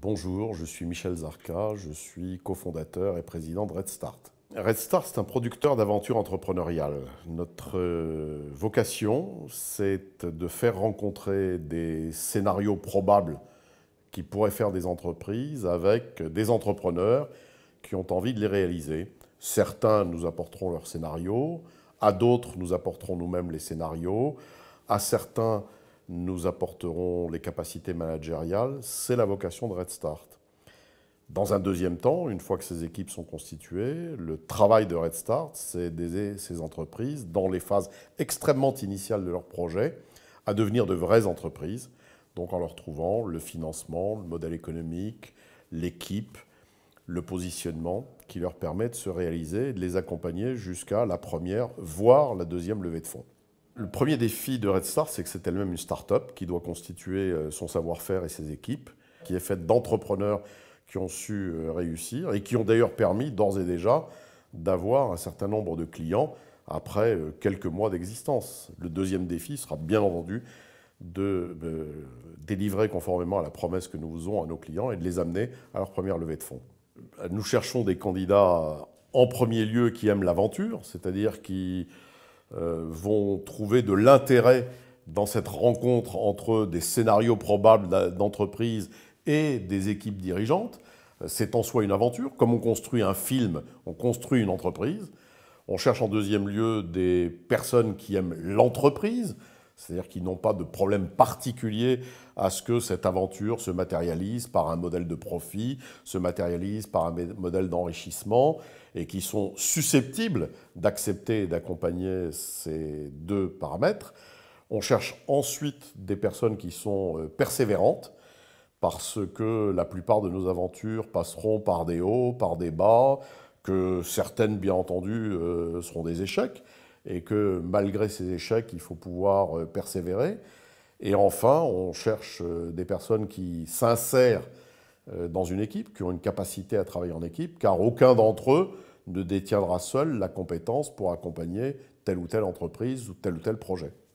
Bonjour, je suis Michel Zarka, je suis cofondateur et président de Red Start. Red c'est un producteur d'aventures entrepreneuriales. Notre euh, vocation, c'est de faire rencontrer des scénarios probables qui pourraient faire des entreprises avec des entrepreneurs qui ont envie de les réaliser. Certains nous apporteront leurs scénarios, à d'autres nous apporterons nous-mêmes les scénarios, à certains nous apporterons les capacités managériales, c'est la vocation de Red Start. Dans un deuxième temps, une fois que ces équipes sont constituées, le travail de Red Start, c'est d'aider ces entreprises, dans les phases extrêmement initiales de leur projet, à devenir de vraies entreprises, donc en leur trouvant le financement, le modèle économique, l'équipe, le positionnement qui leur permet de se réaliser et de les accompagner jusqu'à la première, voire la deuxième levée de fonds le premier défi de Red Star, c'est que c'est elle-même une start-up qui doit constituer euh, son savoir-faire et ses équipes, qui est faite d'entrepreneurs qui ont su euh, réussir et qui ont d'ailleurs permis d'ores et déjà d'avoir un certain nombre de clients après euh, quelques mois d'existence. Le deuxième défi sera bien entendu de délivrer conformément à la promesse que nous faisons à nos clients et de les amener à leur première levée de fonds. Nous cherchons des candidats en premier lieu qui aiment l'aventure, c'est-à-dire qui euh, vont trouver de l'intérêt dans cette rencontre entre des scénarios probables d'entreprise et des équipes dirigeantes. Euh, c'est en soi une aventure. Comme on construit un film, on construit une entreprise. On cherche en deuxième lieu des personnes qui aiment l'entreprise, c'est-à-dire qu'ils n'ont pas de problème particulier à ce que cette aventure se matérialise par un modèle de profit, se matérialise par un modèle d'enrichissement, et qui sont susceptibles d'accepter et d'accompagner ces deux paramètres. On cherche ensuite des personnes qui sont euh, persévérantes, parce que la plupart de nos aventures passeront par des hauts, par des bas, que certaines, bien entendu, euh, seront des échecs et que malgré ces échecs, il faut pouvoir euh, persévérer. Et enfin, on cherche euh, des personnes qui s'insèrent euh, dans une équipe, qui ont une capacité à travailler en équipe, car aucun d'entre eux ne détiendra seul la compétence pour accompagner telle ou telle entreprise ou tel ou tel projet.